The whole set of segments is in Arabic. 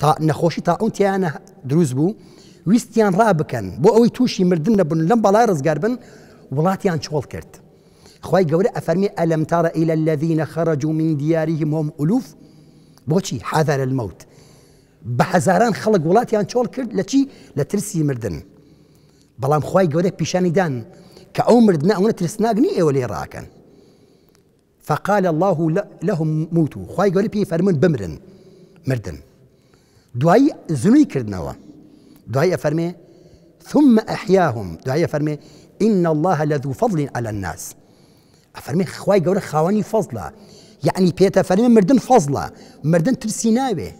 تا نخوشی تا اون تیان دروز بو ویستیان بکن بو اوی توشی مردن نبون لەم بەڵای رزگار بن ولاتیان چۆڵ کرد. خوای گەورە افرمی الم تارە ئیلە الذيە خرجوا من دیاریم هم الوف بو چی حذر الموت بحزاران خلق وڵاتیان چۆڵ کرد لە چی لە مردن. بەڵام خی گەورە پیشانیدان کە ئەو مردنا ئەوە ترسناگنی ئێوە لێ ڕاکەن. فقال الله لهم موتوا خی گەوری پێی فرمون بمرن مردن. دعي زنوی کردنەوە دعي ئەفەرمێ ثم أحياهم دعي ئەفەرمێ إن الله لذو فضل على الناس ئەفەرمێ خوای گەورە خواني فضلا یعنی يعني پێتە فەرمێ مردن فضلا مردن ترسيناوي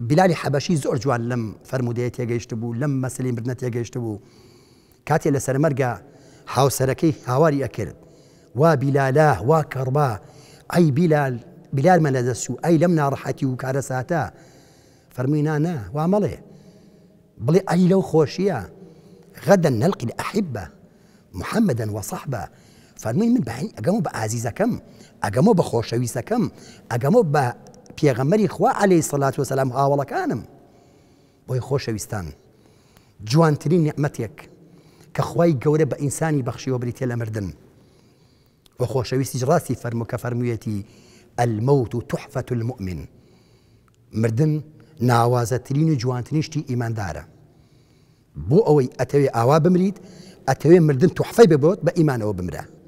بلالي بلالی زور جوان لم فەرمودەیە تێگەیشت بوو لەم مەسلی مردنە كاتي بوو کاتێ مرقا سەرمەرگە سركي هاواری ئەکرد وا بلالاه وا کەڕبا اي بلال بلال ما دەست اي لم لەم ناڕەحەتی و کارە ساتە نا وا بلي اي لو خوشيا غدا نلقي الأحبة محمدا وصحبه فرمين من بعين ئەگەم بعزيزه كم ئەگەمەوە بخوشويسه كم ئەگەمەوە ب پێغەمەری خوا عليه الصلاة والسلام ها والله كانم خۆشەویستان جوانترین نعممەتێک کە خی گەورە بە ئینسانی بەخشیەوە بریتێ لە مردن بە خۆشەویستی ڕاستی فەرمو کە الموت تحفة المؤمن مردن ناوازەترین و إيمان ئیماندارە بو أوي أتوي ئاوا بمرید أتوي مردن تحفة ببوت بإيمان أو بمرە